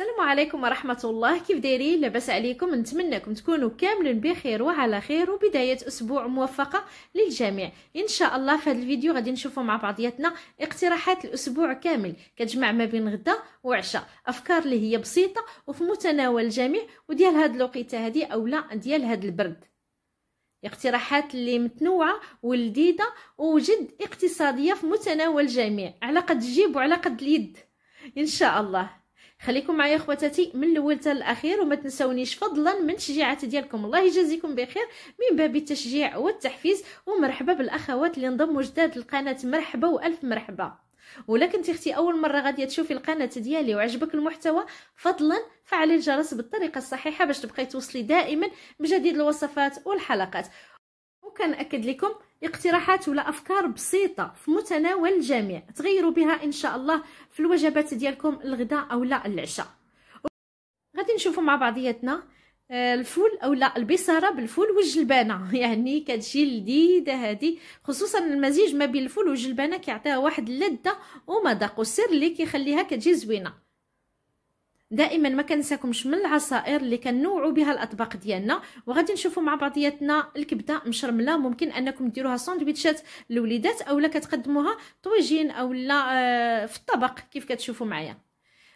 السلام عليكم ورحمة الله كيف دايرين لاباس عليكم نتمنىكم تكونوا كاملين بخير وعلى خير وبداية أسبوع موفقة للجميع إن شاء الله في هذا الفيديو غادي نشوفوا مع بعضياتنا اقتراحات الأسبوع كامل كتجمع ما بين غدا وعشاء أفكار اللي هي بسيطة وفي متناول الجميع وديال هاد الوقيته هذه أو لا ديال هاد البرد اقتراحات اللي متنوعه ولذيذه وجد اقتصاديه في متناول الجميع على قد الجيب وعلى قد اليد ان شاء الله خليكم معايا خواتاتي من الاول حتى الاخير وما تنسونيش فضلا من تشجيعات ديالكم الله يجازيكم بخير من باب التشجيع والتحفيز ومرحبا بالاخوات اللي انضموا جداد للقناه مرحبا والف مرحبا ولكن كنتي اختي اول مره غادي تشوفي القناه ديالي وعجبك المحتوى فضلا فعلي الجرس بالطريقه الصحيحه باش تبقاي توصلي دائما بجديد الوصفات والحلقات وكنأكد لكم اقتراحات ولا افكار بسيطه في متناول الجميع تغيروا بها ان شاء الله في الوجبات ديالكم الغداء او لا العشاء غادي نشوفوا مع بعضياتنا آه، الفول او لا البصاره بالفول والجلبانه يعني كتجي لذيذه هذه خصوصا المزيج ما بين الفول والجلبانه كيعطيها واحد اللذه ومذاق والسر اللي كيخليها كتجي زوينه دائما ما كنساكمش من العصائر اللي كنوعوا بها الاطباق ديالنا وغادي نشوفوا مع بعضياتنا الكبده مشرمله ممكن انكم ديروها ساندويتشات للوليدات اولا كتقدموها طويجين اولا آه، في الطبق كيف كتشوفوا معايا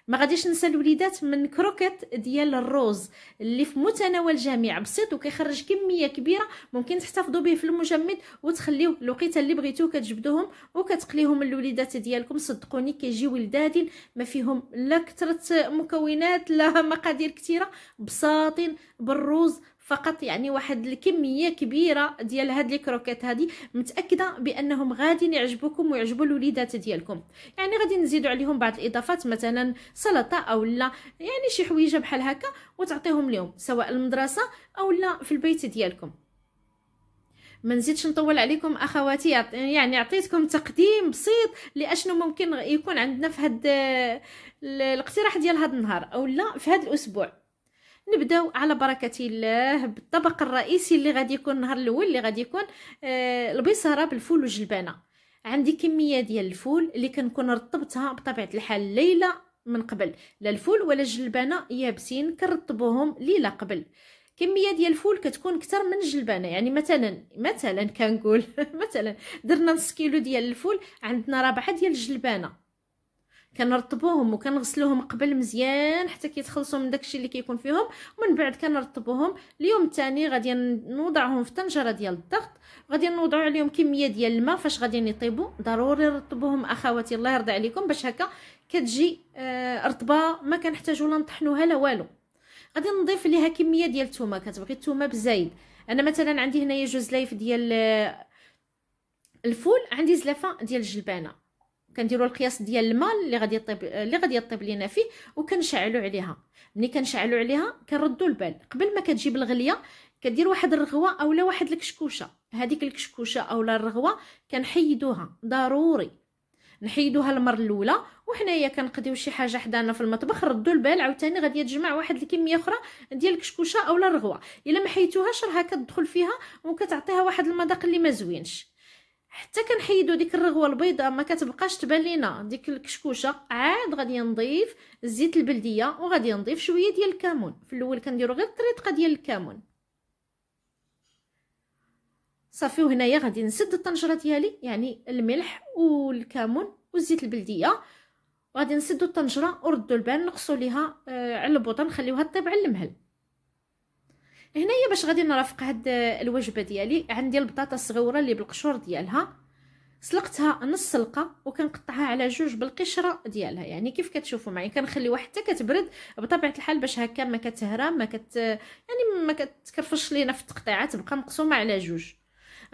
ما غاديش ننسى الوليدات من كروكيت ديال الروز اللي في متناول الجميع بسيط وكيخرج كميه كبيره ممكن تحتفظوا به في المجمد وتخليوه الوقيته اللي بغيتو كتجبدوهم وكتقليهم الوليدات ديالكم صدقوني كيجيو لذادين ما فيهم لا كثره مكونات لا مقادير كثيره بساطين بالروز فقط يعني واحد الكميه كبيره ديال هاد لي كروكيت هادي متاكده بانهم غادي يعجبوكم ويعجبوا الوليدات ديالكم يعني غادي نزيدوا عليهم بعض الاضافات مثلا سلطه او لا يعني شي حويجه بحال هكا وتعطيهم لهم سواء المدرسه او لا في البيت ديالكم ما نزيدش نطول عليكم اخواتي يعني عطيتكم تقديم بسيط لاشنو ممكن يكون عندنا في هاد آه، الاقتراح ديال هاد النهار او لا في هاد الاسبوع نبداو على بركه الله بالطبق الرئيسي اللي غادي يكون النهار الاول اللي غادي يكون آه البصره بالفول والجلبانه عندي كميه ديال الفول اللي كنكون رطبتها بطبيعه الحال ليله من قبل لا الفول ولا الجلبانه يابسين كنرطبوهم ليله قبل كميه ديال الفول كتكون اكثر من الجلبانه يعني مثلا مثلا كنقول مثلا درنا نص كيلو ديال الفول عندنا ربعه ديال الجلبانه كنرطبوهم وكنغسلوهم قبل مزيان حتى كيتخلصوا من داكشي اللي كيكون فيهم ومن بعد كنرطبوهم اليوم الثاني غادي نوضعهم في طنجره ديال الضغط غادي نوضعوا عليهم كميه ديال الماء فاش غادي يطيبوا ضروري نرطبوهم اخواتي الله يرضى عليكم باش هكا كتجي آه رطبه ما كنحتاجوا لا نطحنوها لا والو غادي نضيف ليها كميه ديال الثومه كتبغي الثومه بزايد انا مثلا عندي هنايا جوج زلايف ديال آه، الفول عندي زلافه ديال الجلبانه كنديروا القياس ديال الماء اللي غادي يطيب اللي غادي يطيب لينا فيه وكنشعلوا عليها ملي كنشعلوا عليها كنردوا البال قبل ما كتجيب الغليه كدير واحد الرغوه اولا واحد الكشكوشه هذيك الكشكوشه اولا الرغوه كنحيدوها ضروري نحيدوها المره الاولى وحنايا كنقديو شي حاجه حدانا في المطبخ ردوا البال عاوتاني غادي تجمع واحد الكميه اخرى ديال الكشكوشه اولا الرغوه الا ما حيتوهاش راه كتدخل فيها وكتعطيها واحد المذاق اللي ما زوينش حتى كنحيدو ديك الرغوه البيضاء ما كتبقاش تبان لينا ديك الكشكوشه عاد غادي نضيف الزيت البلديه وغادي نضيف شويه ديال الكمون في الاول كنديرو غير الطريطقه ديال الكمون صافي وهنايا غادي نسد الطنجره ديالي يعني الملح والكمون والزيت البلديه وغادي نسدو الطنجره وردو البان نقصو ليها آه، على البوطه نخليوها طيب على المهل هنايا باش غادي نرافق هاد الوجبه ديالي عندي البطاطا الصغيره اللي بالقشور ديالها سلقتها نص سلقه وكنقطعها على جوج بالقشره ديالها يعني كيف كتشوفوا معايا كنخليوها حتى كتبرد بطبيعه الحال باش هكا ما كتهرى ما كت يعني ما كتكرفش لينا في التقطيعات تبقى مقسومه على جوج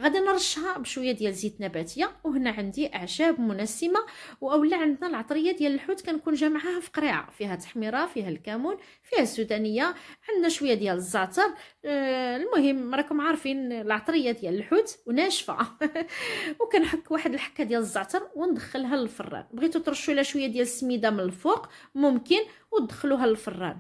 غادي نرشها بشويه ديال زيت نباتيه وهنا عندي اعشاب منسمه واولا عندنا العطريه ديال الحوت كنكون جامعاها في قريعه فيها تحميره فيها الكمون فيها السودانيه عندنا شويه ديال الزعتر آه، المهم راكم عارفين العطريه ديال الحوت وناشفه وكنحك واحد الحكه ديال الزعتر وندخلها للفران بغيتو ترشوا لها شويه ديال السميده من الفوق ممكن وتدخلوها للفران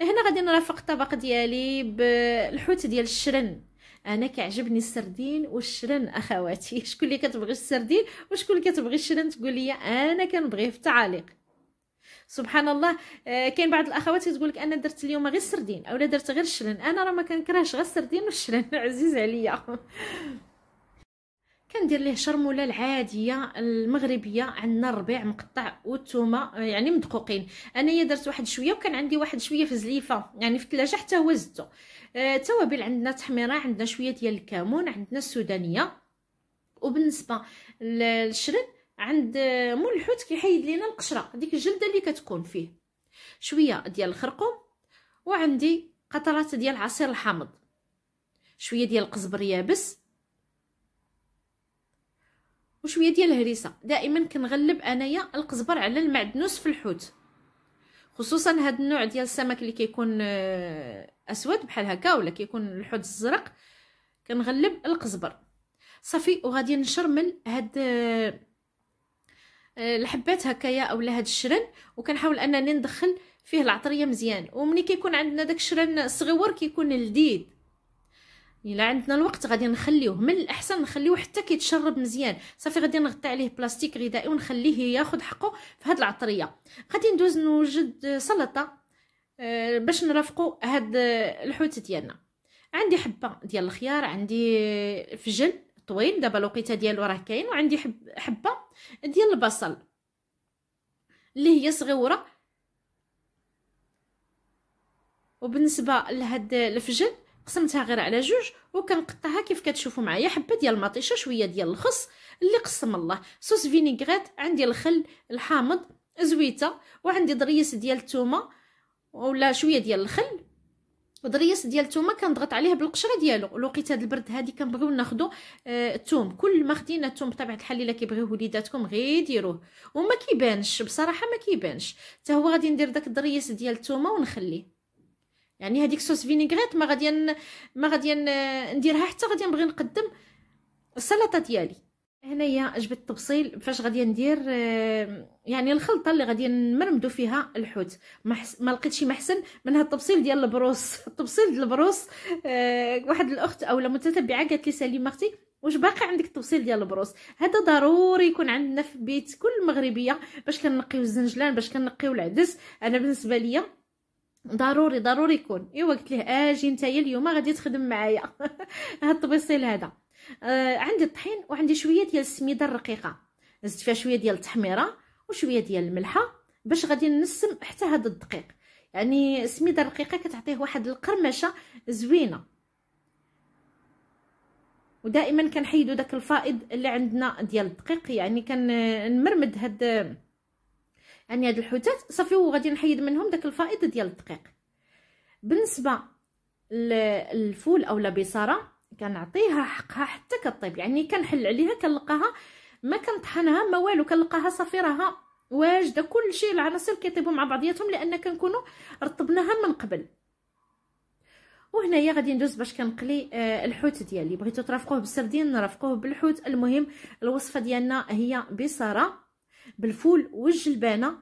هنا غادي نرافق الطبق ديالي بالحوت ديال الشرن انا كيعجبني السردين والشرن اخواتي شكون اللي كتبغي السردين وشكون اللي كتبغي الشرن تقول لي انا كنبغيه في التعاليق سبحان الله آه، كاين بعض الاخوات كتقول لك انا درت اليوم غير السردين اولا درت غير الشرن انا راه ما كنكرهش غير السردين والشرن عزيز عليا كندير ليه شرموله العاديه المغربيه عندنا الربيع مقطع والثومه آه، يعني مدقوقين انايا درت واحد شويه وكان عندي واحد شويه في زليفه يعني في الثلاجه حتى هو زدته التوابل آه، عندنا تحميره عندنا شويه ديال الكمون عندنا السودانيه وبالنسبه للشرب عند آه، مول الحوت كيحيد لينا القشره ديك الجلده اللي كتكون فيه شويه ديال الخرقوم وعندي قطرات ديال عصير الحامض شويه ديال القزبر يابس وشويه ديال الهريسه دائما كنغلب انايا القزبر على المعدنوس في الحوت خصوصا هذا النوع ديال السمك اللي كيكون آه، اسود بحال هكا ولا كيكون الحوت الزرق كنغلب القزبر صافي وغادي نشرمل هاد آه، آه، الحبات هكايا اولا هاد الشرن وكنحاول انني ندخل فيه العطريه مزيان ومني كيكون عندنا داك الشرن صغيور كيكون لذيذ الا عندنا الوقت غادي نخليوه من الاحسن نخليوه حتى كيتشرب مزيان صافي غادي نغطي عليه بلاستيك غذائي ونخليه ياخذ حقه في هاد العطريه غادي ندوز نوجد سلطه آه، باش نرافقوا هاد الحوت ديالنا عندي حبه ديال الخيار عندي فجل طويل دابا لوقيته ديالو راه كاين وعندي حب حبه ديال البصل اللي هي صغيره وبالنسبه لهاد الفجل قسمتها غير على جوج وكنقطعها كيف كتشوفوا معايا حبه ديال المطيشه شويه ديال الخس اللي قسم الله صوص فينيغريت عندي الخل الحامض زويته وعندي ضريس ديال الثومه ولا شويه ديال الخل ودريس ديال الثومه كنضغط عليه بالقشره ديالو لوقيت هذا البرد هادي كنبغيو ناخذو الثوم آه كل ما خدينا الثوم بطبيعه الحال الا كيبغيوه وليداتكم غير ديروه وما كيبانش بصراحه ما كيبانش حتى هو غادي ندير داك الضريس ديال الثومه ونخليه يعني هذيك صوص فينيغريت ما غادي ما غادي نديرها حتى غادي نبغي نقدم السلطه ديالي هنايا جبت التبصيل فاش غادي ندير آه، يعني الخلطه اللي غادي نمرمدو فيها الحوت ما, حس... ما لقيتش ما احسن من هاد التبصيل ديال البروس التبصيل ديال البروس آه، واحد الاخت اولا متتبعه قالت لي سالي مختي واش باقي عندك التبصيل ديال البروس هذا ضروري يكون عندنا في بيت كل مغربيه باش كنقيو الزنجلان باش كنقيو العدس انا بالنسبه ليا ضروري ضروري يكون ايوا قلت ليه اجي نتايا اليوم غادي تخدم معايا هاد الطبيصيل هذا آه عندي الطحين وعندي شويه ديال السميده الرقيقه زدت فيها شويه ديال التحميره وشويه ديال الملحه باش غادي نسم حتى هاد الدقيق يعني السميده الرقيقه كتعطيه واحد القرمشه زوينه ودائما كنحيدو داك الفائض اللي عندنا ديال الدقيق يعني كنمرمد هاد اني هاد الحوتات صافي وغادي نحيد منهم داك الفائض ديال الدقيق بالنسبه للفول او بيصاره كنعطيها حقها حتى كطيب يعني كنحل عليها كنلقاها ما كنطحنها ما والو كنلقاها صافي راها واجده كلشي العناصر كيطيبوا مع بعضياتهم لان كنكونوا رطبناها من قبل وهنايا غادي ندوز باش كنقلي آه، الحوت ديالي بغيتو ترافقوه بالسردين نرافقوه بالحوت المهم الوصفه ديالنا هي بيصاره بالفول والجلبانه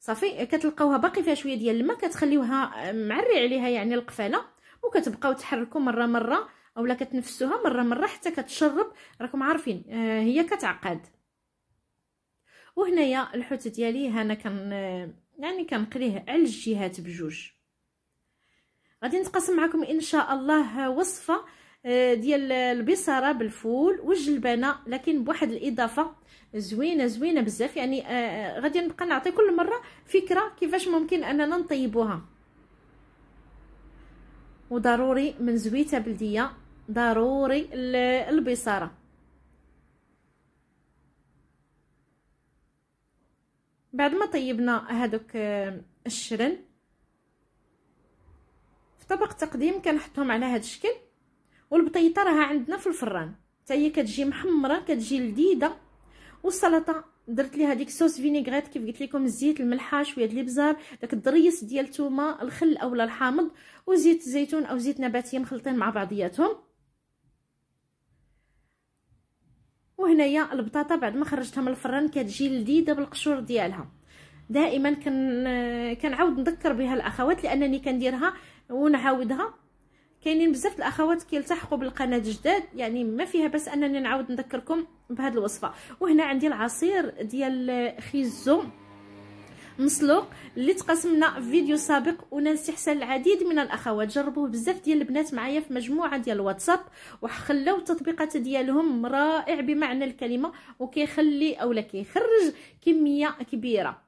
صافي كتلقاوها باقي فيها شويه ديال الماء كتخليوها آه، معري عليها يعني القفاله وكتبقاو تحركوا مره مره اولا كتنفسوها مره مره حتى كتشرب راكم عارفين آه هي كتعقد وهنايا الحوت ديالي هنا كان آه، يعني كنقليه على الجهات بجوج غادي نتقاسم معكم ان شاء الله وصفه آه، ديال البصره بالفول والجلبانه لكن بواحد الاضافه زوينه زوينه بزاف يعني آه، آه، غادي نبقى نعطي كل مره فكره كيفاش ممكن اننا نطيبوها وضروري من زويته بلديه ضروري البصاره بعد ما طيبنا هادوك الشرن في طبق تقديم كنحطهم على هذا الشكل والبطيطه راها عندنا في الفران حتى هي كتجي محمره كتجي لذيذه والسلطه درت ليها ديك صوص فينيغريت كيف قلت لكم الزيت الملحه شويه ديال الابزار داك الضريس ديال الثومه الخل اولا الحامض وزيت الزيتون او زيت نباتيه مخلطين مع بعضياتهم وهنايا البطاطا بعد ما خرجتها من الفران كتجي لذيذه بالقشور ديالها دائما كن كنعاود نذكر بها الاخوات لانني كنديرها ونعاودها كاينين بزاف الاخوات كيلتحقوا بالقناه جداد يعني ما فيها بس انني نعاود نذكركم بهذه الوصفه وهنا عندي العصير ديال خيزو مسلوق اللي تقاسمنا في فيديو سابق ونالسي حسن العديد من الاخوات جربوه بزاف ديال البنات معايا في مجموعه ديال الواتساب وخلاو التطبيقات ديالهم رائع بمعنى الكلمه وكيخلي اولا كيخرج كميه كبيره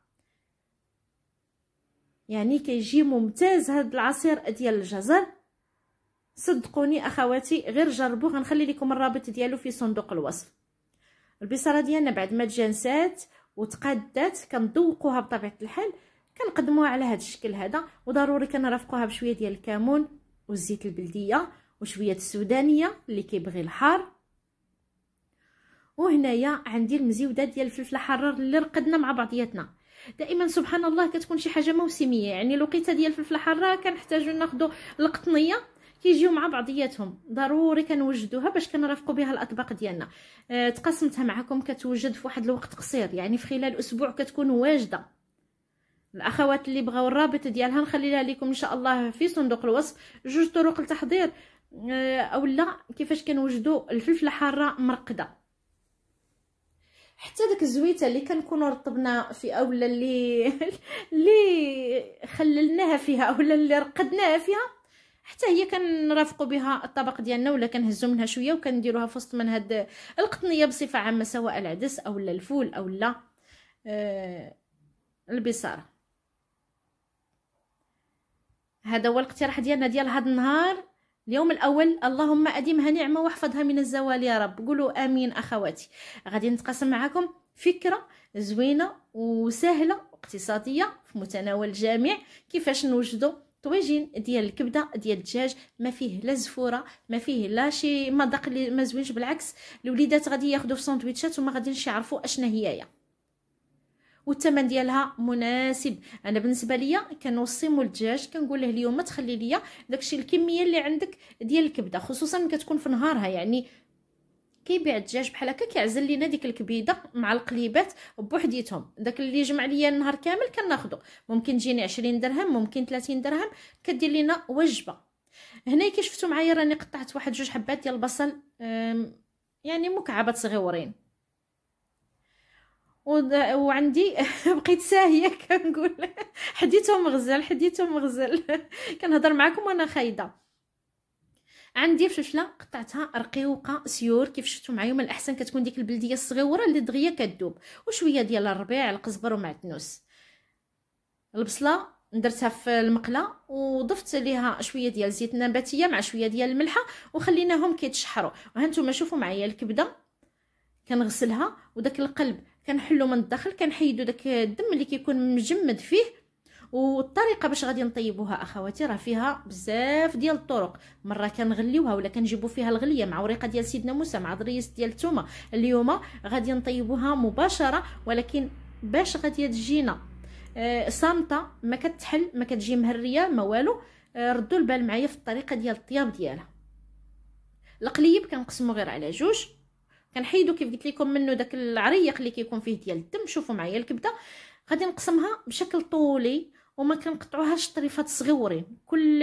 يعني كيجي ممتاز هذا العصير ديال الجزر صدقوني اخواتي غير جربوا غنخلي لكم الرابط ديالو في صندوق الوصف البصره ديالنا بعد ما تجانسات وتقادات كنذوقوها بطبيعه الحال كنقدموها على هذا الشكل هذا وضروري كنرافقوها بشويه ديال الكمون والزيت البلديه وشويه السودانيه اللي كيبغي الحار وهنايا عندي المزيوده ديال الفلفل الحرر اللي رقدنا مع بعضياتنا دائما سبحان الله كتكون شي حاجه موسميه يعني الوقيته ديال الفلفل الحراء كنحتاجو ناخذ القطنيه كيجيو مع بعضياتهم ضروري كنوجدوها باش كنرافقوا بها الاطباق ديالنا أه تقسمتها معكم كتوجد في واحد الوقت قصير يعني في خلال اسبوع كتكون واجده الاخوات اللي بغاو الرابط ديالها نخليها لكم ان شاء الله في صندوق الوصف جوج طرق التحضير أه اولا كيفاش كنوجدوا الفلفله حاره مرقده حتى داك الزويته اللي كنكونوا رطبنا في اولا اللي اللي خللناها فيها اولا اللي رقدناها فيها حتى هي كنرافقوا بها الطبق ديالنا ولا كنهزوا منها شويه وكنديروها في وسط من هاد القطنيه بصفه عامه سواء العدس او لا الفول او لا آه، البصاره هذا هو الاقتراح ديالنا ديال هاد النهار اليوم الاول اللهم اديمها نعمه واحفظها من الزوال يا رب قولوا امين اخواتي غادي نتقاسم معكم فكره زوينه وسهله اقتصاديه في متناول الجميع كيفاش نوجدوا طواجين ديال الكبده ديال الدجاج ما فيه لا زفوره ما فيه لا شي مذاق اللي ما زوينش بالعكس الوليدات غادي ياخذوا في ساندويتشات وما غاديش يعرفوا اشنا هي والثمن ديالها مناسب انا بالنسبه ليا كنوصي مول الدجاج كنقول له اليوم تخلي ليا داكشي الكميه اللي عندك ديال الكبده خصوصا كتكون في نهارها يعني كيبيع الدجاج بحال هكا كيعزل لينا ديك الكبيده مع القليبات بوحديتهم داك اللي جمع ليا النهار كامل كناخذو ممكن تجيني 20 درهم ممكن 30 درهم كدير لينا وجبه هنا كي شفتوا معايا راني قطعت واحد جوج حبات ديال البصل يعني مكعبات صغيورين وعندي بقيت ساهيه كنقول حديتهم مغزل حديتهم مغزل كنهضر معكم وانا خايده عندي فلفله قطعتها رقيوقه سيور كيف شفتوا معايا من الاحسن كتكون ديك البلديه الصغيره اللي دغيا كدوب وشويه ديال الربيع القزبر ومعدنوس البصله درتها في المقله وضفت ليها شويه ديال الزيت النباتيه مع شويه ديال الملحه وخليناهم كيتشحروا وهانتوما شوفوا معايا الكبده كنغسلها وداك القلب كنحلو من الداخل كنحيدو داك الدم اللي كيكون مجمد فيه والطريقه باش غادي نطيبوها اخواتي راه فيها بزاف ديال الطرق مره كنغليوها ولا كنجيبو فيها الغليه مع وريقه ديال سيدنا موسى مع ضريس ديال الثومه اليوم غادي نطيبوها مباشره ولكن باش غادي تجينا آه، صامته ما كتحل ما كتجي مهريه ما والو آه، ردوا البال معايا في الطريقه ديال الطياب ديالها القليب كنقسمو غير على جوج كنحيدو كيف قلت لكم منه داك العريق اللي كيكون فيه ديال الدم شوفوا معايا الكبده غادي نقسمها بشكل طولي وما كنقطعوهاش طريفات صغيورين كل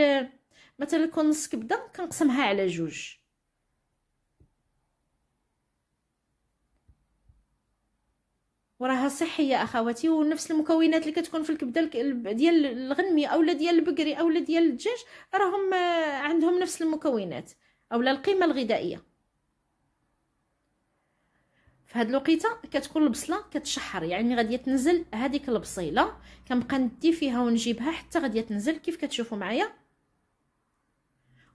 مثلا كون نص كبده كنقسمها على جوج وراها صحيه اخواتي ونفس المكونات اللي كتكون في الكبده ديال الغنمي اولا ديال البقري اولا ديال الدجاج راهم آه، عندهم نفس المكونات اولا القيمه الغذائيه في هاد الوقيته كتكون البصله كتشحر يعني غادي تنزل هذيك البصيله كنبقى ندي فيها ونجيبها حتى غادي تنزل كيف كتشوفوا معايا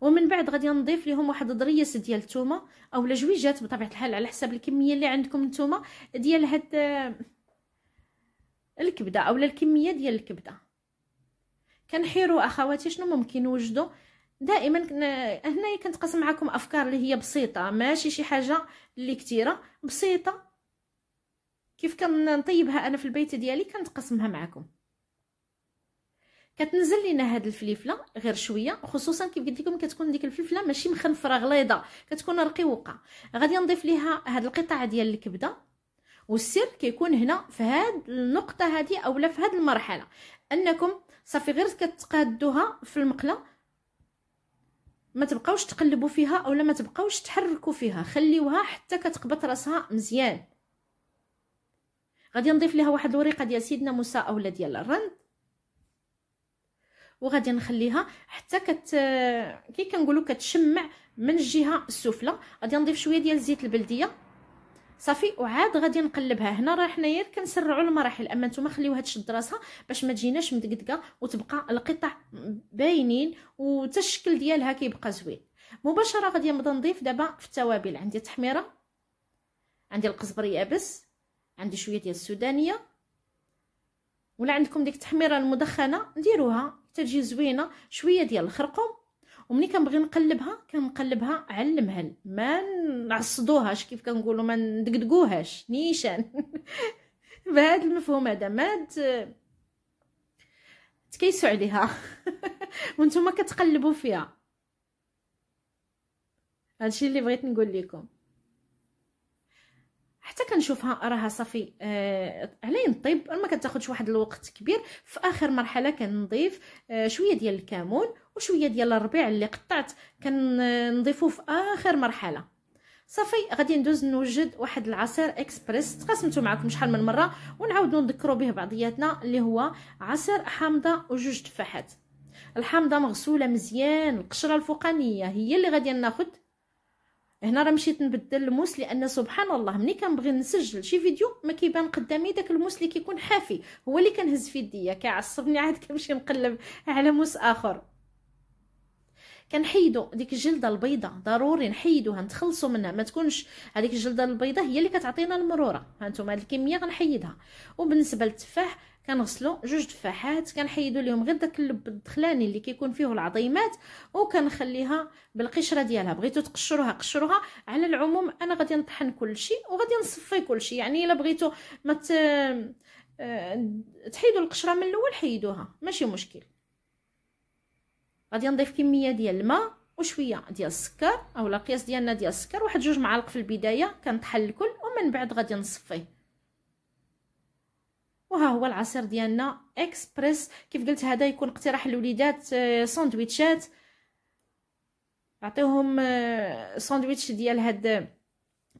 ومن بعد غادي نضيف لهم واحد ضريس ديال الثومه اولا جويجات بطبيعه الحال على حسب الكميه اللي عندكم نتوما ديال هاد آه، الكبده اولا الكميه ديال الكبده كنحيروا اخواتي شنو ممكن نوجدوا دائما هنايا كنتقاسم معكم افكار اللي هي بسيطه ماشي شي حاجه اللي كثيره بسيطه كيف كنطيبها انا في البيت ديالي كنتقاسمها معكم كتنزل لينا هاد الفليفله غير شويه خصوصا كيف قلت لكم كتكون ديك الفلفله ماشي مخنفره غليظه كتكون رقيقه غادي نضيف ليها هاد القطعه ديال الكبده والسر كيكون هنا في هاد النقطه هذه اولا في هاد المرحله انكم صافي غير كتقادوها في المقله ما تبقاوش تقلبوا فيها اولا ما تبقاوش تحركوا فيها خليوها حتى كتقبط راسها مزيان غادي نضيف ليها واحد الوريقه ديال سيدنا موسى اولا ديال الرند وغادي نخليها حتى كت كي كنقولوا كتشمع من الجهه السفلى غادي نضيف شويه ديال زيت البلديه صافي وعاد غادي نقلبها هنا راه حنايا كنسرعوا المراحل اما نتوما خليوها تشد راسها باش ما تجيناش مدقدقه وتبقى القطع باينين وتا الشكل ديالها كيبقى زوين مباشره غادي نبدا نضيف دابا في التوابل عندي تحميره عندي القزبر يابس عندي شويه ديال السودانيه ولا عندكم ديك التحميره المدخنه نديروها تجي زوينه شويه ديال الخرقوم وملي كنبغي نقلبها كنقلبها على المهل ما نعصدوهاش كيف كنقولوا ما ندقدقوهاش نيشان بهذا المفهوم هذا ما تكيسوا عليها وانتم كتقلبوا فيها هادشي اللي بغيت نقول لكم حتى كنشوفها راها صافي آه علي نطيب ما كتاخذش واحد الوقت كبير في اخر مرحله كنضيف آه شويه ديال الكمون وشويه ديال الربيع اللي قطعت كنضيفوه في اخر مرحله صافي غادي ندوز نوجد واحد العصير اكسبريس تقاسمته معكم شحال من مره ونعاودو نذكروا به بعضياتنا اللي هو عصير حامضه وجوج تفاحات الحامضه مغسوله مزيان القشره الفوقانيه هي اللي غادي ناخذ هنا راه مشيت نبدل الموس لان سبحان الله ملي كنبغي نسجل شي فيديو ما كيبان قدامي داك الموس اللي كيكون حافي هو اللي كنهز في يديا كيعصبني عاد كنمشي نقلب على موس اخر كنحيدو ديك الجلده البيضاء ضروري نحيدوها نتخلصوا منها ما تكونش هذيك الجلده البيضاء هي اللي كتعطينا المروره هانتوما نتوما الكميه غنحيدها وبالنسبه للتفاح كنغسلو جوج تفاحات كنحيدو ليهم غير داك اللب الدخلاني اللي كيكون فيه العظيمات وكنخليها بالقشره ديالها بغيتو تقشروها قشروها على العموم انا غادي نطحن كلشي وغادي نصفي كلشي يعني الا بغيتو ما مت... آه، تحيدوا القشره من الاول حيدوها ماشي مشكل غادي نضيف كميه ديال الماء وشويه ديال السكر اولا قياس ديالنا ديال السكر واحد جوج معالق في البدايه كنطحن الكل ومن بعد غادي نصفيه وها هو العصير ديالنا اكسبريس كيف قلت هذا يكون اقتراح الوليدات آه، ساندويتشات عطيوهم آه، ساندويتش ديال هاد آه،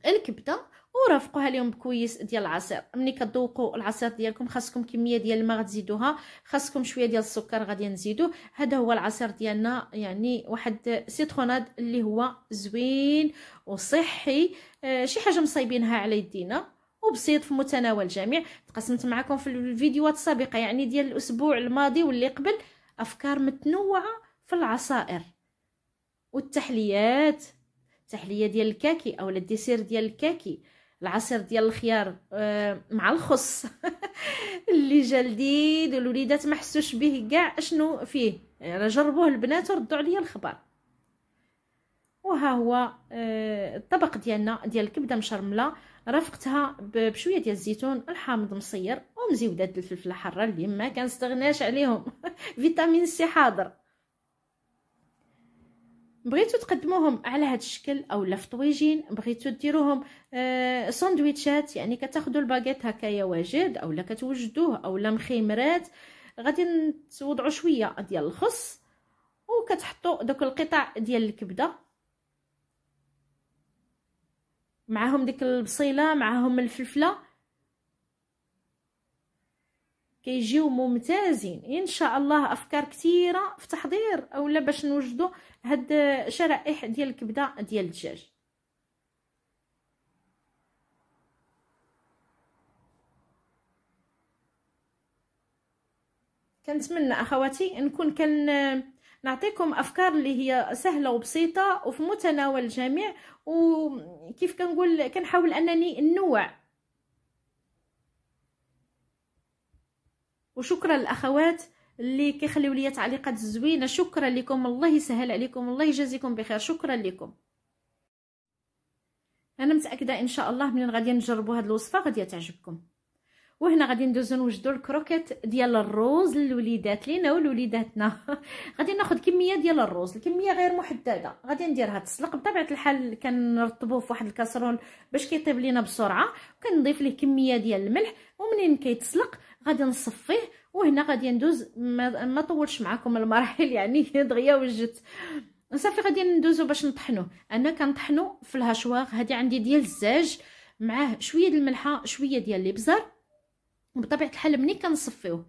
الكبده ورافقوها اليوم بكويس ديال العصير ملي كتذوقوا العصير ديالكم خاصكم كميه ديال الماء غتزيدوها خاصكم شويه ديال السكر غادي نزيدو هذا هو العصير ديالنا يعني واحد سيتروناد اللي هو زوين وصحي شي حاجه مصايبينها على يدينا وبسيط في متناول الجميع تقسمت معكم في الفيديوهات السابقه يعني ديال الاسبوع الماضي واللي قبل افكار متنوعه في العصائر والتحليات تحليه ديال الكاكي او الديسير ديال الكاكي العصير ديال الخيار آه، مع الخص اللي جا جديد والوليدات ما حسوش به كاع اشنو فيه يعني جربوه البنات وردوا عليا الخبر وها هو آه، الطبق ديالنا ديال الكبده مشرمله رافقتها بشويه ديال الزيتون الحامض مصير ومزيودات الفلفله الحاره اللي ما كنستغناش عليهم فيتامين سي حاضر بغيتو تقدموهم على هذا الشكل اولا في طويجين بغيتو ديروهم آه ساندويتشات يعني كتاخذوا الباغيت هكايا واجد اولا كتوجدوه اولا مخيمرات غادي توضعوا شويه ديال الخس وكتحطوا دوك القطع ديال الكبده معاهم ديك البصيله معاهم الفلفله كيجيو ممتازين ان شاء الله افكار كثيره في تحضير اولا باش نوجدوا هاد شرائح ديال الكبده ديال الدجاج كنتمنى اخواتي نكون كن نعطيكم افكار اللي هي سهله وبسيطه وفي متناول الجميع وكيف كنقول كنحاول انني نوع وشكرا الاخوات اللي كيخليو لي تعليقات زوينه شكرا لكم الله يسهل عليكم الله يجازيكم بخير شكرا لكم انا متاكده ان شاء الله منين غادي نجربوا هذه الوصفه غادي تعجبكم وهنا غادي ندوزو نوجدو الكروكيت ديال الروز للوليدات لينا ولوليداتنا غادي ناخذ كميه ديال الروز الكميه غير محدده غادي نديرها تسلق بطبيعه الحال كنرطبوه في واحد الكاسرول باش كيطيب لينا بسرعه وكنضيف ليه كميه ديال الملح ومنين كيتسلق غادي نصفيه وهنا غادي ندوز ما, طولش معكم المراحل يعني دغيا وجدت صافي غادي ندوزو باش نطحنوه انا كنطحنو في الهشواغ هادي عندي ديال الزاج معاه شويه د الملحه شويه ديال الابزار وبطبيعه الحال ملي كنصفيوه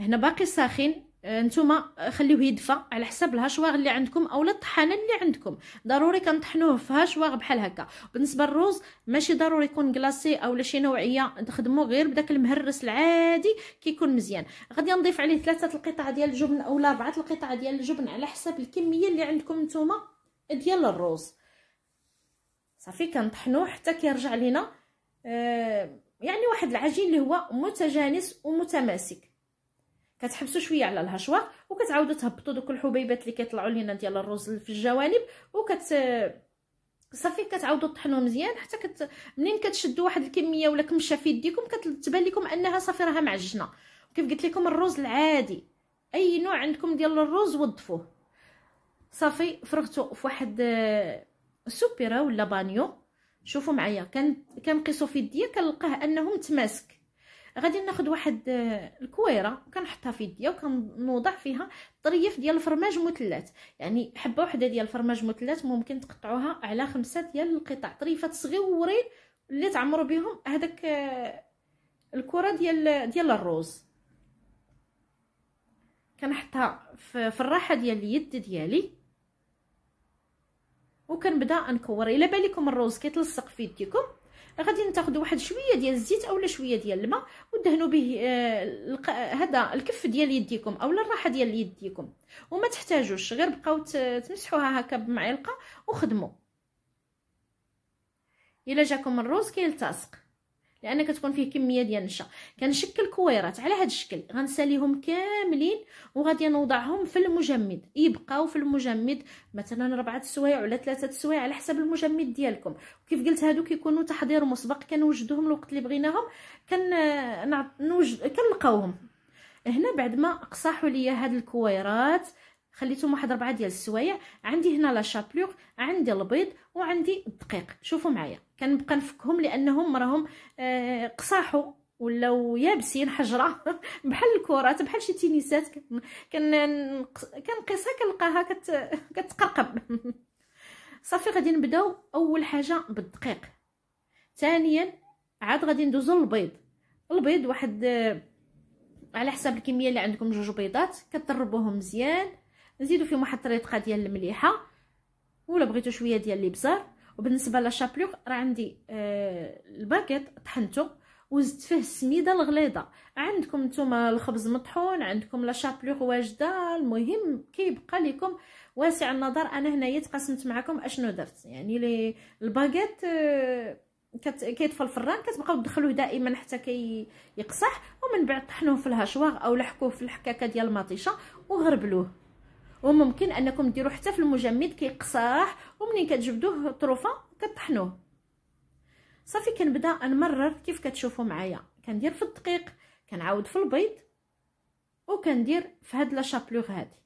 هنا باقي ساخن آه، نتوما آه، خليوه يدفى على حساب الهشواغ اللي عندكم اولا الطحانه اللي عندكم ضروري كنطحنوه في هشواغ بحال هكا بالنسبه للروز ماشي ضروري يكون كلاصي اولا شي نوعيه تخدمو غير بداك المهرس العادي كيكون مزيان غادي نضيف عليه ثلاثه القطع ديال الجبن اولا اربعه القطع ديال الجبن على حساب الكميه اللي عندكم نتوما ديال الروز صافي كنطحنوه حتى كيرجع لينا آه يعني واحد العجين اللي هو متجانس ومتماسك كتحبسوا شويه على الهشوه وكتعاودوا تهبطوا دوك الحبيبات اللي كيطلعوا لينا ديال الرز في الجوانب وكت صافي كتعاودوا طحنوه مزيان حتى كت... منين كتشدوا واحد الكميه ولا كمشه في يديكم كتبان لكم انها صافي راها معجنه كيف قلت لكم الرز العادي اي نوع عندكم ديال الرز وضفوه صافي فرغتو في واحد آه، سوبيرا ولا بانيو شوفوا معايا كنقيسو في يديا كنلقاه انه متماسك غادي ناخذ واحد آه، الكويره كنحطها في يديا وكنوضع فيها طريف ديال الفرماج مثلث يعني حبه وحده ديال الفرماج مثلث ممكن تقطعوها على خمسة ديال القطع طريفات صغيورين اللي تعمروا بهم هذاك الكره آه، ديال ديال الروز كنحطها في الراحه ديال اليد ديالي وكنبدا نكور الا بالكم الروز كيتلصق في يديكم غادي تاخذوا واحد شويه ديال الزيت اولا شويه ديال الماء ودهنوا به آه، هذا آه الكف ديال يديكم اولا الراحه ديال يديكم وما تحتاجوش غير بقاو تمسحوها هكا بمعلقه وخدموا الا جاكم الروز كيلتصق لان كتكون فيه كميه ديال النشا كنشكل كويرات على هذا الشكل غنساليهم كاملين وغادي نوضعهم في المجمد يبقاو في المجمد مثلا ربعة سوايع ولا ثلاثة سوايع على حسب المجمد ديالكم وكيف قلت هادو كيكونوا تحضير مسبق كنوجدوهم الوقت اللي بغيناهم كن نوجد كنلقاوهم هنا بعد ما اقصحوا ليا هاد الكويرات خليتهم واحد ربعه ديال السوايع عندي هنا لا شابلوغ عندي البيض وعندي الدقيق شوفوا معايا كنبقى نفكهم لانهم راهم آه قصاحو ولاو يابسين حجره بحال الكرات بحال شي تينيسات كنقيسها كنلقاها كت... كتقرقب صافي غادي نبداو اول حاجه بالدقيق ثانيا عاد غادي ندوزو للبيض البيض واحد آه، على حساب الكميه اللي عندكم جوج بيضات كضربوهم مزيان نزيدو فيهم واحد الطريقه ديال المليحه ولا بغيتو شويه ديال الابزار وبالنسبه لاشابلوغ راه عندي آه الباكيط طحنته وزدت فيه السميده الغليظه عندكم نتوما الخبز مطحون عندكم لا شابلوغ واجده المهم كيبقى لكم واسع النظر انا هنايا تقاسمت معكم اشنو درت يعني لي الباكيت آه كت... كيطفى الفران كتبقاو تدخلوه دائما حتى كي يقصح ومن بعد طحنوه في الهشواغ او لحكوه في الحكاكه ديال المطيشه وغربلوه وممكن انكم ديروا حتى في المجمد كيقصاح ومنين كتجبدوه طروفه كطحنوه صافي كنبدا نمرر كيف كتشوفوا معايا كندير في الدقيق كنعاود في البيض وكندير في هاد لا شابلوغ هادي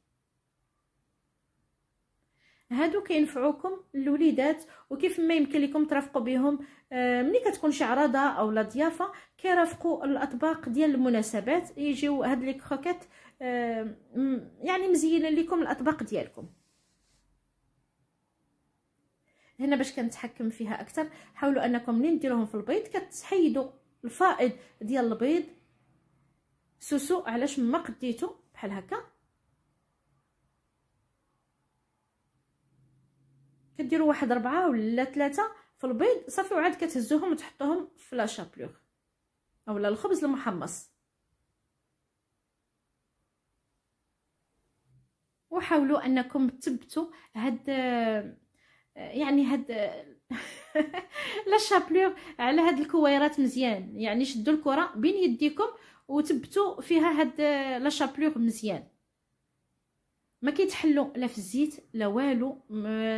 هادو كينفعوكم الوليدات وكيف ما يمكن لكم ترافقوا بهم آه، ملي كتكون شي عراضه اولا ضيافه كيرافقوا الاطباق ديال المناسبات يجيو هاد لي كروكيت آه، يعني مزينه لكم الاطباق ديالكم هنا باش كنتحكم فيها اكثر حاولوا انكم ملي ديروهم في البيض كتحيدوا الفائض ديال البيض سوسو علاش ما قديتو بحال هكا كديروا واحد ربعة ولا ثلاثة في البيض صافي وعاد كتهزوهم وتحطوهم في لا شابلوغ اولا الخبز المحمص وحاولوا انكم تثبتوا هاد يعني هاد لا شابلور على هاد الكويرات مزيان يعني شدوا الكره بين يديكم وثبتوا فيها هاد لا شابلور مزيان ما كيتحلوا لا في الزيت لا والو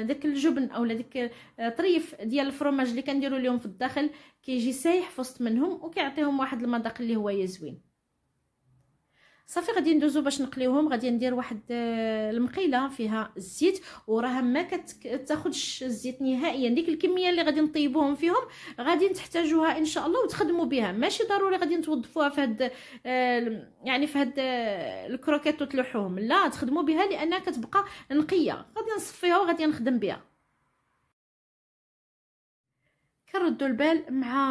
داك الجبن اولا داك طريف ديال الفرماج اللي كنديروا لهم في الداخل كيجي سايح في وسط منهم وكيعطيهم واحد المذاق اللي هو زوين صافي غادي ندوزو باش نقليوهم غادي ندير واحد آه، المقيله فيها الزيت وراها ما كتاخذش الزيت نهائيا ديك الكميه اللي غادي نطيبوهم فيهم غادي نحتاجوها ان شاء الله وتخدموا بها ماشي ضروري غادي توظفوها في هاد آه، يعني في هاد آه، الكروكيت وتلوحوهم لا تخدموا بها لانها كتبقى نقيه غادي نصفيها وغادي نخدم بها كنردوا البال مع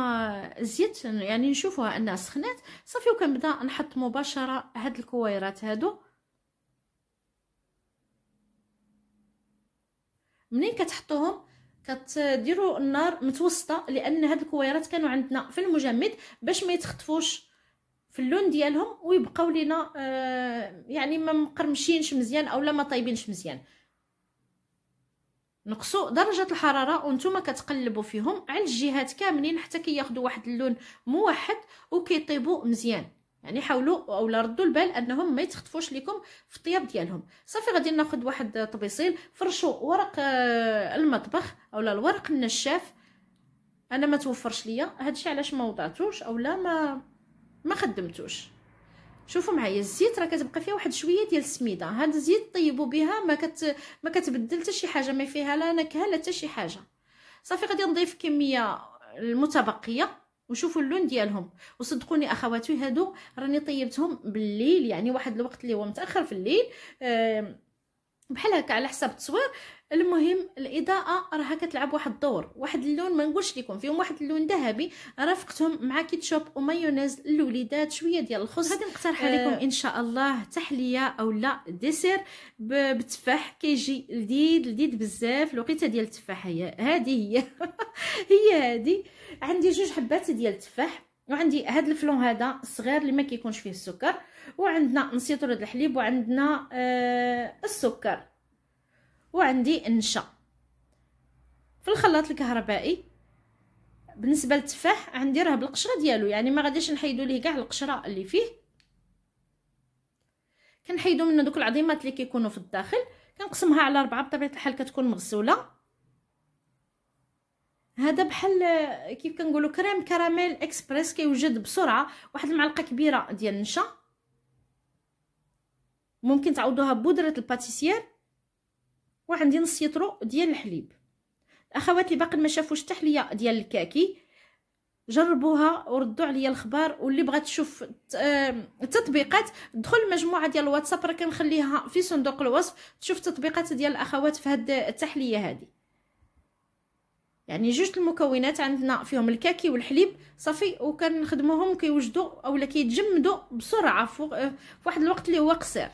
الزيت يعني نشوفوها انها سخنات صافي وكنبدا نحط مباشره هاد الكويرات هادو منين كتحطوهم كتديروا النار متوسطه لان هاد الكويرات كانوا عندنا في المجمد باش ما يتخطفوش في اللون ديالهم ويبقاو لينا آه يعني ما مقرمشينش مزيان اولا ما طايبينش مزيان نقصوا درجه الحراره وانتم كتقلبوا فيهم على الجهات كاملين حتى كياخذوا واحد اللون موحد وكيطيبوا مزيان يعني حاولوا اولا ردوا البال انهم ما يتخطفوش لكم في الطياب ديالهم صافي غادي ناخذ واحد طبيصيل فرشوا ورق آه، المطبخ اولا الورق النشاف انا ما توفرش ليا هادشي علاش ما وضعتوش اولا ما ما خدمتوش شوفوا معايا الزيت راه كتبقى فيها واحد شويه ديال السميده هذا الزيت طيبوا بها ما كت ما كتبدل حتى شي حاجه ما فيها لا نكهه لا حتى شي حاجه صافي غادي نضيف كميه المتبقيه وشوفوا اللون ديالهم وصدقوني اخواتي هادو راني طيبتهم بالليل يعني واحد الوقت اللي هو متاخر في الليل آه بحال هكا على حساب التصوير المهم الاضاءه راها كتلعب واحد الدور واحد اللون ما نقولش لكم فيهم واحد اللون ذهبي رافقتهم مع كيتشوب ومايونيز للوليدات شويه ديال الخس غادي نقترح آه، عليكم ان شاء الله تحليه اولا ديسير بالتفاح كيجي لذيذ لذيذ بزاف الوقيته ديال التفاح هي هذه هي هي هذه عندي جوج حبات ديال التفاح وعندي هاد الفلون هذا الصغير اللي ما كيكونش فيه السكر وعندنا نسيطرة الحليب وعندنا آه السكر وعندي النشا في الخلاط الكهربائي بالنسبه للتفاح عندي راه بالقشره ديالو يعني ما غاديش نحيدو ليه كاع القشره اللي فيه كنحيدو منه دوك العظيمات اللي كيكونوا في الداخل كنقسمها على ربعة بطبيعه الحال كتكون مغسوله هذا بحال آه، كيف كنقولوا كريم كراميل اكسبريس كيوجد بسرعه واحد المعلقه كبيره ديال النشا ممكن تعوضوها ببودره الباتيسير وعندي نص يترو ديال الحليب الاخوات اللي باقي ما شافوش التحليه ديال الكاكي جربوها وردوا عليا الخبار واللي بغات تشوف التطبيقات دخل المجموعه ديال الواتساب راه كنخليها في صندوق الوصف تشوف التطبيقات ديال الاخوات في هاد التحليه هذه يعني جوج المكونات عندنا فيهم الكاكي والحليب صافي وكنخدموهم كيوجدوا اولا كيتجمدوا بسرعه آه، في واحد الوقت اللي هو قصير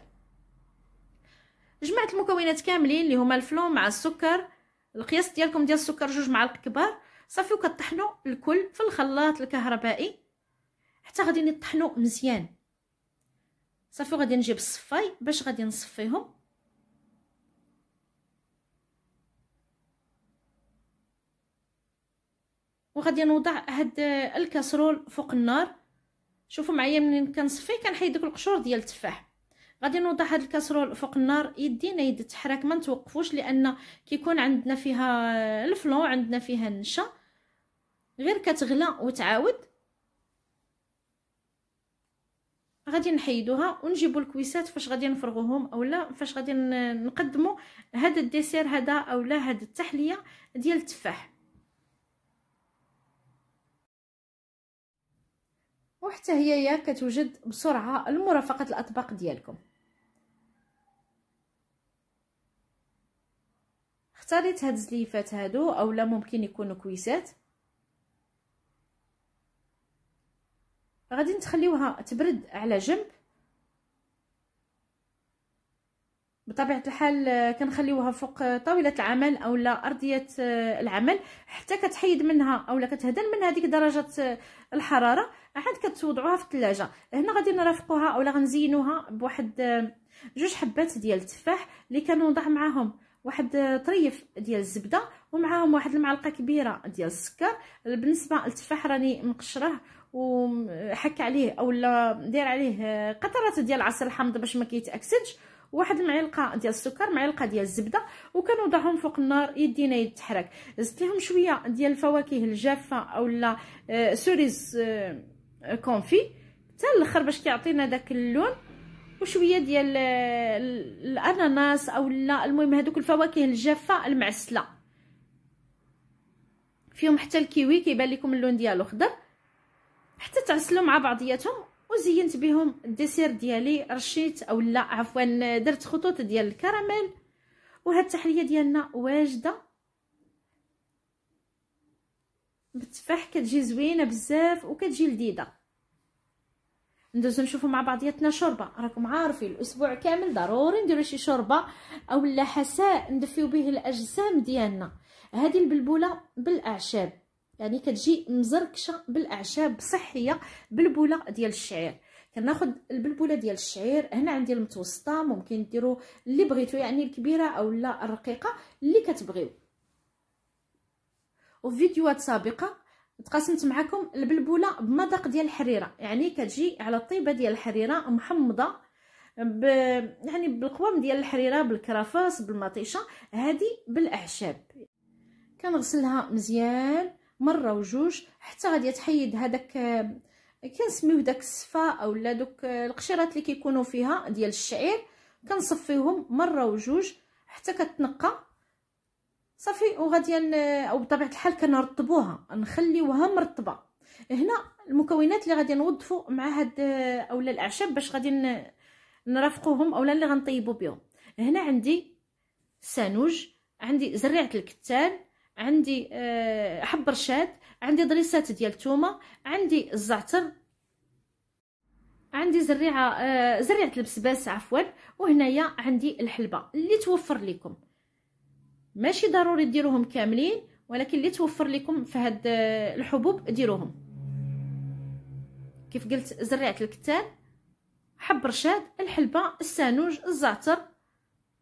جمعت المكونات كاملين اللي هما الفلون مع السكر القياس ديالكم ديال السكر جوج معالق كبار صافي وكطحنوا الكل في الخلاط الكهربائي حتى غادي نطحنوا مزيان صافي غادي نجيب الصفاي باش غادي نصفيهم وغادي نوضع هاد الكاسرول فوق النار شوفوا معايا منين كنصفي كنحيد دوك القشور ديال التفاح غادي نوضع هاد الكاسرول فوق النار يدينا يد تحرك ما نتوقفوش لان كيكون عندنا فيها الفلون عندنا فيها النشا غير كتغلى وتعاود غادي نحيدوها ونجيبو الكويسات فاش غادي نفرغوهم اولا فاش غادي نقدمو هذا الديسير هذا اولا هاد التحليه ديال التفاح وحتى هي هي كتوجد بسرعه لمرافقه الاطباق ديالكم اختاريت هاد الزليفات هادو اولا ممكن يكونوا كويسات غادي نخليوها تبرد على جنب بطبيعه الحال آه، كنخليوها فوق آه، طاوله العمل اولا ارضيه آه، العمل حتى كتحيد منها اولا كتهدن منها ديك درجه الحراره عاد كتوضعوها في الثلاجه هنا غادي نرافقوها اولا غنزينوها بواحد جوج حبات ديال التفاح اللي كنوضع معاهم واحد طريف ديال الزبده ومعاهم واحد المعلقه كبيره ديال السكر بالنسبه للتفاح راني مقشره وحك عليه اولا داير عليه قطرات ديال العصير الحامض باش ما كيتاكسدش واحد المعلقه ديال السكر معلقه ديال الزبده وكنوضعهم فوق النار يدينا يتحرك زدت لهم شويه ديال الفواكه الجافه اولا آه سوريز آه، كونفي حتى الاخر باش كيعطينا داك اللون وشويه ديال آه، الاناناس اولا المهم هذوك الفواكه الجافه المعسله فيهم حتى الكيوي كيبان لكم اللون ديالو خضر حتى تعسلوا مع بعضياتهم وزينت بهم الديسير ديالي رشيت او لا عفوا درت خطوط ديال الكراميل وهاد التحليه ديالنا واجده بالتفاح كتجي زوينه بزاف وكتجي لذيذه ندوزو نشوفو مع بعضياتنا شوربه راكم عارفين الاسبوع كامل ضروري نديرو شي شوربه اولا حساء ندفيو به الاجسام ديالنا هذه البلبوله بالاعشاب يعني كتجي مزركشه بالاعشاب صحيه بلبوله ديال الشعير كناخذ البلبوله ديال الشعير هنا عندي المتوسطه ممكن ديروا اللي بغيتو يعني الكبيره او لا الرقيقه اللي كتبغيو وفي فيديوهات سابقه تقاسمت معكم البلبوله بمذاق ديال الحريره يعني كتجي على الطيبه ديال الحريره محمضه ب... يعني بالقوام ديال الحريره بالكرافاس بالمطيشه هذه بالاعشاب كنغسلها مزيان مره وجوج حتى غادي تحيد هذاك آه، كنسميوه داك الصفا اولا دوك آه، القشيرات اللي كيكونوا فيها ديال الشعير كنصفيهم مره وجوج حتى كتنقى صافي وغادي او بطبيعه الحال كنرطبوها نخليوها مرطبه هنا المكونات اللي غادي نوظفوا مع هاد آه، اولا الاعشاب باش غادي نرافقوهم اولا اللي غنطيبوا بهم هنا عندي سانوج عندي زريعه الكتان عندي آه، حب رشاد عندي ضريسات ديال الثومه عندي الزعتر عندي زريعه آه، زريعه البسباس عفوا وهنايا عندي الحلبه اللي توفر لكم ماشي ضروري ديروهم كاملين ولكن اللي توفر لكم في هاد آه، الحبوب ديروهم كيف قلت زريعه الكتان حب رشاد الحلبه السانوج الزعتر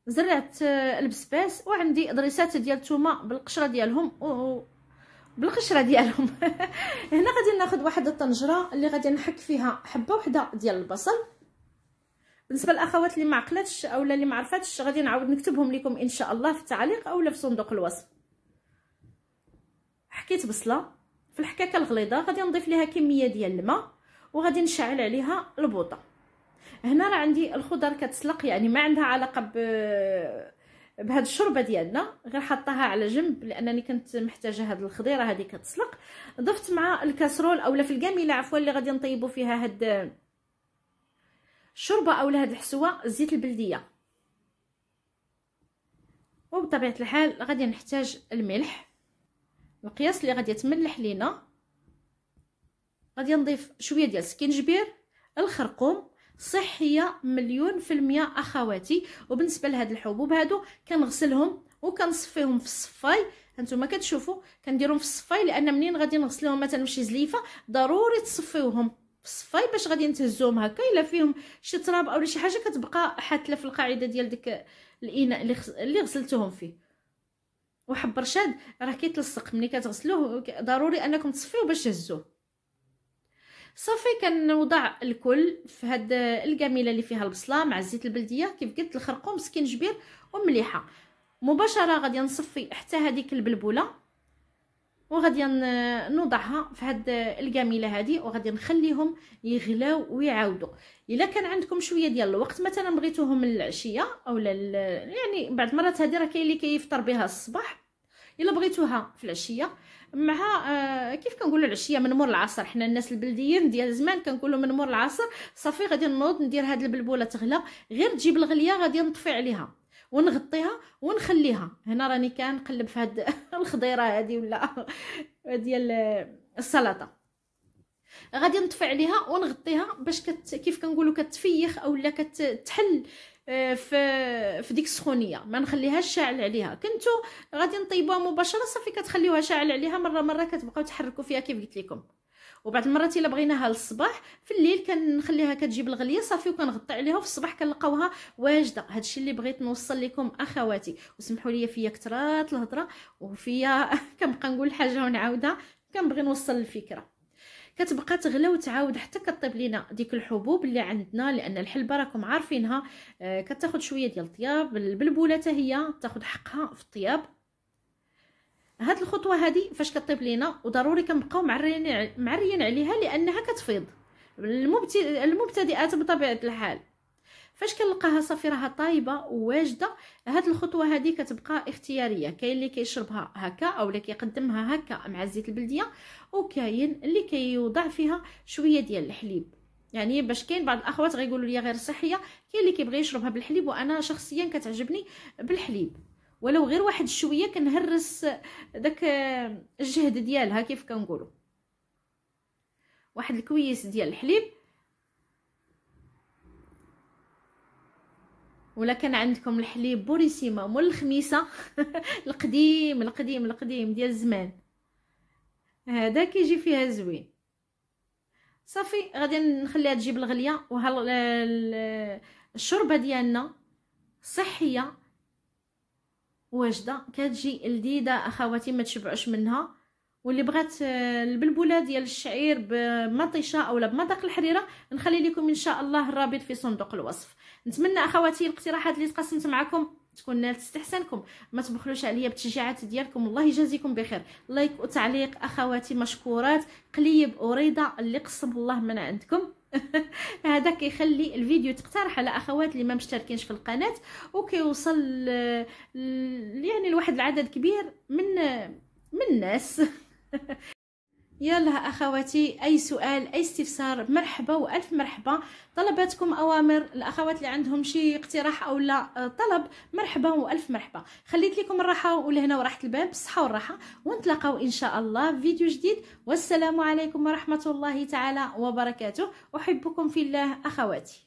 زرعت البسباس آه، وعندي ضريسات ديال الثومه بالقشره ديالهم و بالقشره ديالهم هنا غادي ناخذ واحد الطنجره اللي غادي نحك فيها حبه وحده ديال البصل بالنسبه للاخوات اللي ما عقلاتش اولا اللي ما عرفاتش غادي نعاود نكتبهم لكم ان شاء الله في التعليق اولا في صندوق الوصف حكيت بصله في الحكاكه الغليظه غادي نضيف لها كميه ديال الماء وغادي نشعل عليها البوطه هنا راه عندي الخضر كتسلق يعني ما عندها علاقه ب بهاد الشوربه ديالنا غير حطاها على جنب لانني كنت محتاجه هاد الخضيره هذه كتسلق ضفت مع الكاسرول اولا في الكاميله عفوا اللي غادي نطيبوا فيها هاد الشوربه اولا هاد الحسوه الزيت البلديه وبطبيعه الحال غادي نحتاج الملح المقياس اللي غادي يتملح لينا غادي نضيف شويه ديال السكينجبير الخرقوم صحيه مليون في المية اخواتي وبالنسبه لهاد الحبوب هادو كنغسلهم وكنصفيهم في الصفاي هانتوما كتشوفوا كنديرهم في الصفاي لان منين غادي نغسلوهم مثلا بشي زليفه ضروري تصفيوهم في الصفاي باش غادي نتهزوهم هكا الا فيهم شي تراب اولا شي حاجه كتبقى حاتله في القاعده ديال ديك الاناء اللي, خس... غسلتوهم فيه وحب رشاد راه كيتلصق ملي كتغسلوه ضروري انكم تصفيوه باش تهزوه صافي كنوضع الكل في هاد القميله اللي فيها البصله مع الزيت البلديه كيف قلت الخرقوم سكنجبير ومليحه مباشره غادي نصفي حتى هذيك البلبوله وغادي نوضعها في هاد القميله هذه وغادي نخليهم يغلاو ويعاودوا الا كان عندكم شويه ديال الوقت مثلا بغيتوهم العشيه اولا يعني بعض المرات هذه راه كاين اللي كيفطر بها الصباح الا بغيتوها في العشيه مع آه، كيف كنقولوا العشيه من مور العصر حنا الناس البلديين ديال زمان كنقولوا من مور العصر صافي غادي نوض ندير هاد البلبوله تغلى غير تجيب الغليه غادي نطفي عليها ونغطيها ونخليها هنا راني كنقلب في هاد الخضيره هادي ولا ديال السلطه غادي نطفي عليها ونغطيها باش كت كيف كنقولوا كتفيخ اولا كتحل آه، في في ديك السخونيه ما نخليهاش شاعل عليها كنتو غادي نطيبوها مباشره صافي كتخليوها شاعل عليها مره مره كتبقاو تحركوا فيها كيف قلت لكم وبعض المرات الا بغيناها للصباح في الليل كنخليها كتجيب الغليه صافي وكنغطي عليها وفي الصباح كنلقاوها واجده هادشي اللي بغيت نوصل لكم اخواتي وسمحوا لي فيا كثرات الهضره وفيا كنبقى نقول حاجه ونعاودها كنبغي نوصل الفكره كتبقى تغلى وتعاود حتى كطيب لينا ديك الحبوب اللي عندنا لان الحلبه راكم عارفينها آه، كتاخد شويه ديال الطياب البلبوله حتى هي تاخد حقها في الطياب هاد الخطوه هادي فاش كطيب لينا وضروري كنبقاو معريين معريين عليها لانها كتفيض المبتدئات بطبيعه الحال فاش كنلقاها صافي راها طايبه وواجده هاد الخطوه هذه كتبقى اختياريه كاين اللي كيشربها هكا او اللي كيقدمها هكا مع الزيت البلديه وكاين اللي كيوضع فيها شويه ديال الحليب يعني باش كاين بعض الاخوات غيقولوا لي غير صحيه كاين اللي كيبغي يشربها بالحليب وانا شخصيا كتعجبني بالحليب ولو غير واحد شويه كنهرس داك الجهد ديالها كيف كنقولوا واحد الكويس ديال الحليب ولا كان عندكم الحليب بوريسيما مول الخميسه القديم القديم القديم ديال زمان هذا كيجي فيها زوين صافي غادي نخليها تجيب الغليه وها الشوربه ديالنا صحيه واجده كتجي لذيذه اخواتي ما تشبعوش منها واللي بغات آه، البلبوله ديال الشعير بمطيشه اولا بمذاق الحريره نخلي لكم ان شاء الله الرابط في صندوق الوصف نتمنى اخواتي الاقتراحات اللي تقسمت معكم تكون نالت استحسانكم ما تبخلوش عليا بالتشجيعات ديالكم الله يجازيكم بخير لايك وتعليق اخواتي مشكورات قليب وريضه اللي قسم الله من عندكم هذا كيخلي الفيديو تقترح على اخوات اللي ما مشتركينش في القناه وكيوصل آه، يعني لواحد العدد كبير من آه، من الناس يلا اخواتي اي سؤال اي استفسار مرحبا والف مرحبا طلباتكم اوامر الاخوات اللي عندهم شي اقتراح او لا آه، طلب مرحبا والف مرحبا خليت لكم الراحه ولهنا وراحه الباب بالصحه والراحه ونتلاقاو ان شاء الله فيديو جديد والسلام عليكم ورحمه الله تعالى وبركاته احبكم في الله اخواتي